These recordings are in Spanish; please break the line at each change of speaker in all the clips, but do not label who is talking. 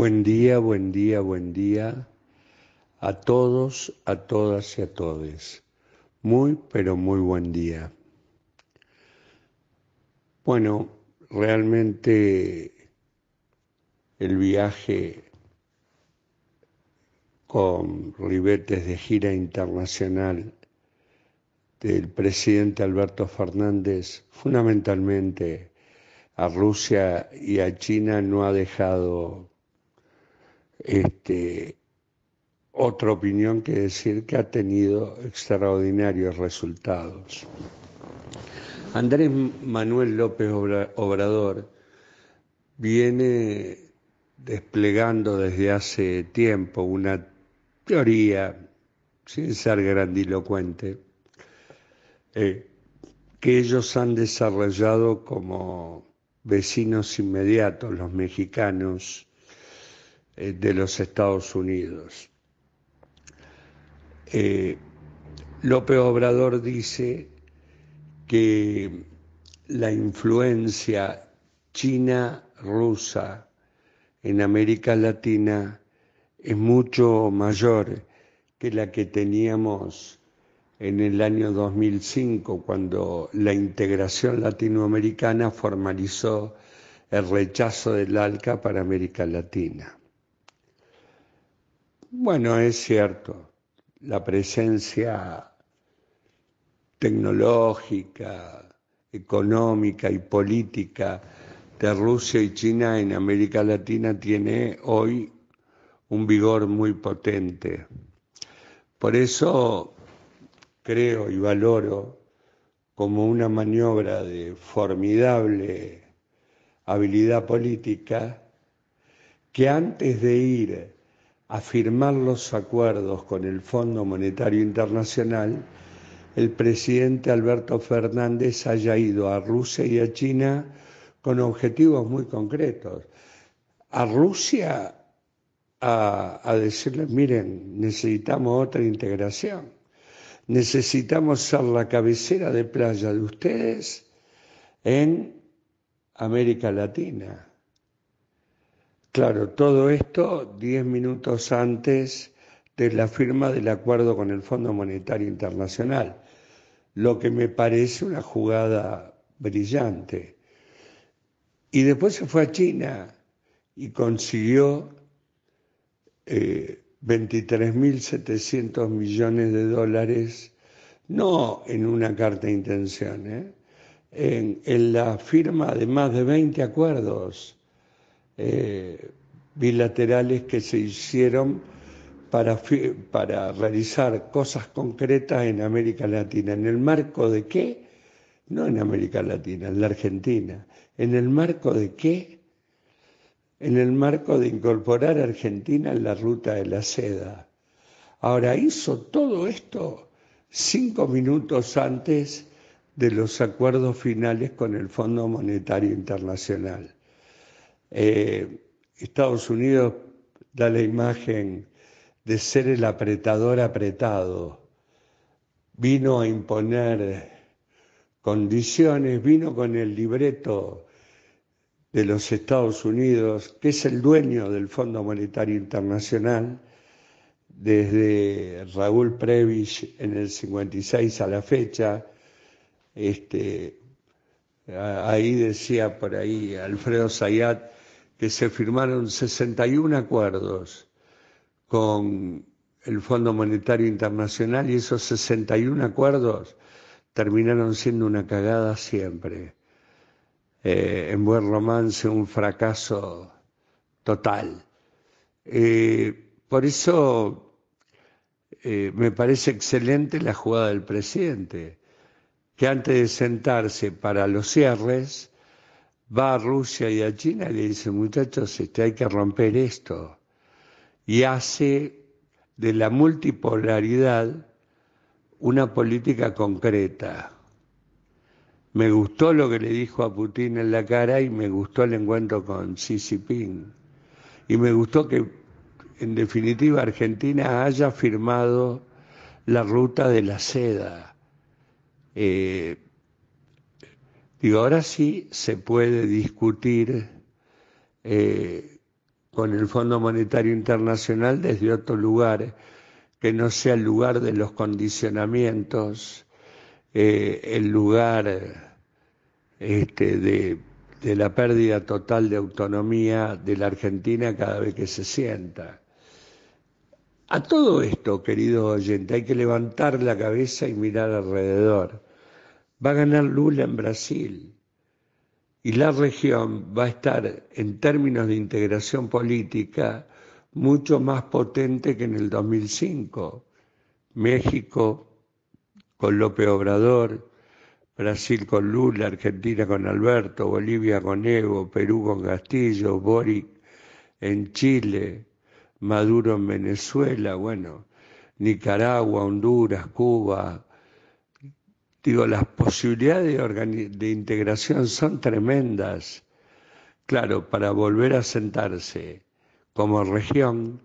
Buen día, buen día, buen día a todos, a todas y a todes. Muy, pero muy buen día. Bueno, realmente el viaje con ribetes de gira internacional del presidente Alberto Fernández, fundamentalmente a Rusia y a China, no ha dejado este, otra opinión que decir que ha tenido extraordinarios resultados. Andrés Manuel López Obrador viene desplegando desde hace tiempo una teoría, sin ser grandilocuente, eh, que ellos han desarrollado como vecinos inmediatos, los mexicanos, eh, de los Estados Unidos. Eh, López Obrador dice que la influencia china-rusa en América Latina es mucho mayor que la que teníamos en el año 2005, cuando la integración latinoamericana formalizó el rechazo del ALCA para América Latina. Bueno, es cierto, la presencia tecnológica, económica y política de Rusia y China en América Latina tiene hoy un vigor muy potente. Por eso creo y valoro como una maniobra de formidable habilidad política que antes de ir a firmar los acuerdos con el Fondo Monetario Internacional, el presidente Alberto Fernández haya ido a Rusia y a China con objetivos muy concretos. A Rusia a, a miren, necesitamos otra integración, necesitamos ser la cabecera de playa de ustedes en América Latina Claro, todo esto diez minutos antes de la firma del acuerdo con el Fondo Monetario Internacional, lo que me parece una jugada brillante. Y después se fue a China y consiguió 23.700 eh, millones de dólares, no en una carta de intención, ¿eh? en, en la firma de más de 20 acuerdos eh, bilaterales que se hicieron para, para realizar cosas concretas en América Latina. ¿En el marco de qué? No en América Latina, en la Argentina. ¿En el marco de qué? En el marco de incorporar a Argentina en la ruta de la seda. Ahora, hizo todo esto cinco minutos antes de los acuerdos finales con el Fondo Monetario Internacional. Eh, Estados Unidos da la imagen de ser el apretador apretado. Vino a imponer condiciones, vino con el libreto de los Estados Unidos, que es el dueño del Fondo Monetario desde Raúl Previs en el 56 a la fecha, este, ahí decía por ahí Alfredo Zayat, que se firmaron 61 acuerdos con el Fondo Monetario Internacional y esos 61 acuerdos terminaron siendo una cagada siempre. Eh, en buen romance, un fracaso total. Eh, por eso eh, me parece excelente la jugada del presidente, que antes de sentarse para los cierres, va a Rusia y a China y le dice, muchachos, este, hay que romper esto. Y hace de la multipolaridad una política concreta. Me gustó lo que le dijo a Putin en la cara y me gustó el encuentro con Xi Jinping. Y me gustó que, en definitiva, Argentina haya firmado la ruta de la seda. Eh, Digo, ahora sí se puede discutir eh, con el Fondo Monetario Internacional desde otro lugar, que no sea el lugar de los condicionamientos, eh, el lugar este, de, de la pérdida total de autonomía de la Argentina cada vez que se sienta. A todo esto, querido oyente, hay que levantar la cabeza y mirar alrededor va a ganar Lula en Brasil y la región va a estar en términos de integración política mucho más potente que en el 2005. México con López Obrador, Brasil con Lula, Argentina con Alberto, Bolivia con Evo, Perú con Castillo, Boric en Chile, Maduro en Venezuela, bueno, Nicaragua, Honduras, Cuba, Digo, las posibilidades de, integración son tremendas. Claro, para volver a sentarse como región,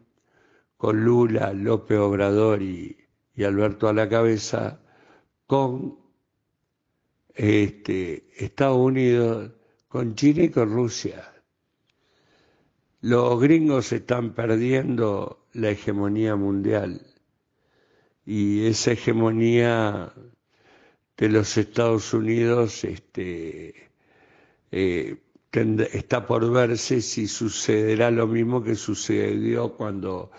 con Lula, López Obrador y, Alberto a la cabeza, con este, Estados Unidos, con China y con Rusia. Los gringos están perdiendo la hegemonía mundial y esa hegemonía de los Estados Unidos este, eh, está por verse si sucederá lo mismo que sucedió cuando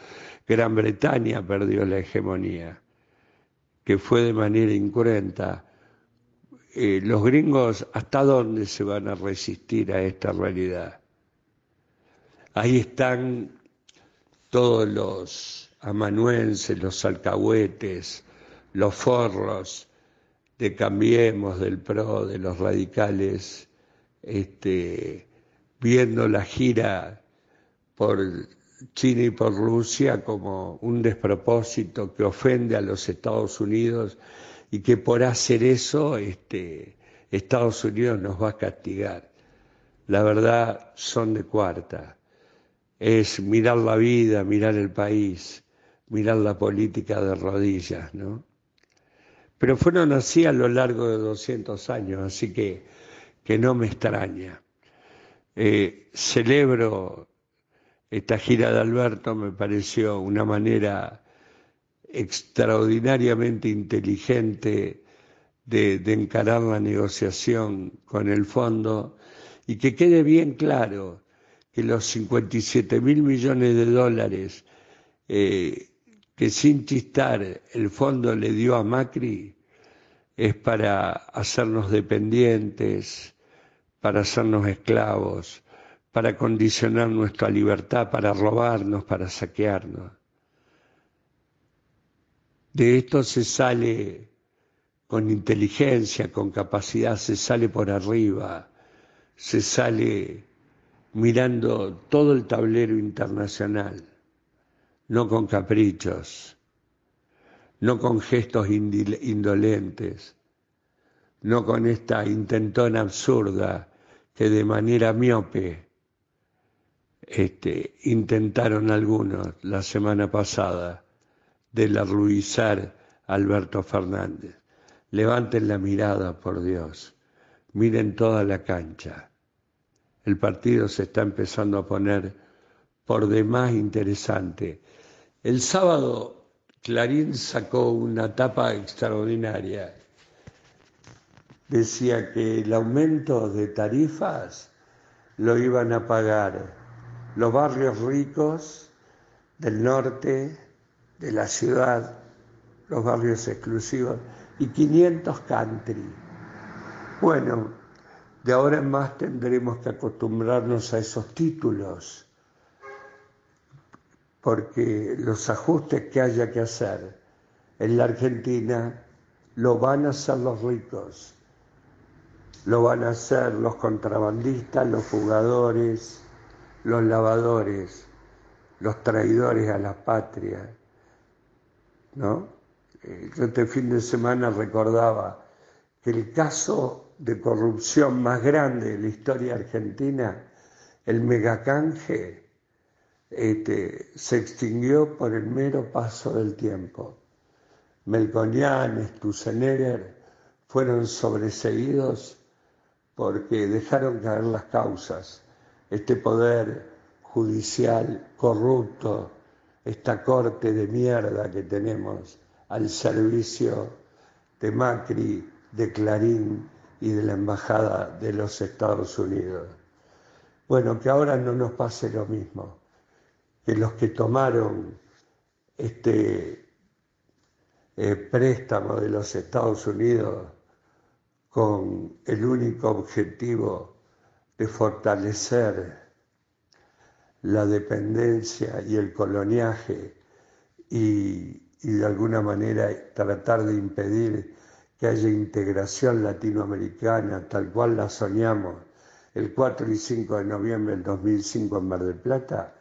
Gran Bretaña perdió la hegemonía, que fue de manera incruenta. Eh, los gringos, ¿hasta dónde se van a resistir a esta realidad? Ahí están todos los amanuenses, los alcahuetes, los forros, de Cambiemos, del PRO, de los radicales, este, viendo la gira por China y por Rusia como un despropósito que ofende a los Estados Unidos y que por hacer eso este, Estados Unidos nos va a castigar. La verdad son de cuarta. Es mirar la vida, mirar el país, mirar la política de rodillas, ¿no? Pero fueron así a lo largo de 200 años, así que, que no me extraña. Eh, celebro esta gira de Alberto, me pareció una manera extraordinariamente inteligente de, encarar la negociación con el fondo y que quede bien claro que los 57 mil millones de dólares eh, que sin chistar el fondo le dio a Macri es para hacernos dependientes, para hacernos esclavos, para condicionar nuestra libertad, para robarnos, para saquearnos. De esto se sale con inteligencia, con capacidad, se sale por arriba, se sale mirando todo el tablero internacional, no con caprichos, no con gestos indolentes, no con esta intentona absurda que de manera miope este, intentaron algunos la semana pasada de larruizar a Alberto Fernández. Levanten la mirada, por Dios. Miren toda la cancha. El partido se está empezando a poner por demás interesante. El sábado Clarín sacó una tapa extraordinaria. Decía que el aumento de tarifas lo iban a pagar los barrios ricos del norte, de la ciudad, los barrios exclusivos, y 500 country. Bueno, de ahora en más tendremos que acostumbrarnos a esos títulos porque los ajustes que haya que hacer en la Argentina lo van a hacer los ricos, lo van a hacer los contrabandistas, los jugadores, los lavadores, los traidores a la patria. ¿No? Eh, este fin de semana recordaba que el caso de corrupción más grande de la historia argentina, el megacanje, este, se extinguió por el mero paso del tiempo. Melconian, Stusenegger fueron sobreseguidos porque dejaron caer las causas. Este poder judicial corrupto, esta corte de mierda que tenemos al servicio de Macri, de Clarín y de la Embajada de los Estados Unidos. Bueno, que ahora no nos pase lo mismo que los que tomaron este eh, préstamo de los Estados Unidos con el único objetivo de fortalecer la dependencia y el coloniaje y, y de alguna manera tratar de impedir que haya integración latinoamericana tal cual la soñamos el 4 y 5 de noviembre del 2005 en Mar del Plata,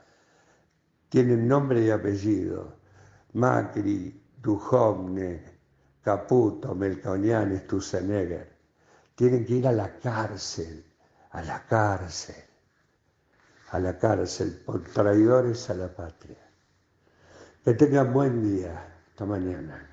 tienen nombre y apellido. Macri, Duhovne, Caputo, Melconian, Tuseneger. Tienen que ir a la cárcel, a la cárcel, a la cárcel por traidores a la patria. Que tengan buen día. esta mañana.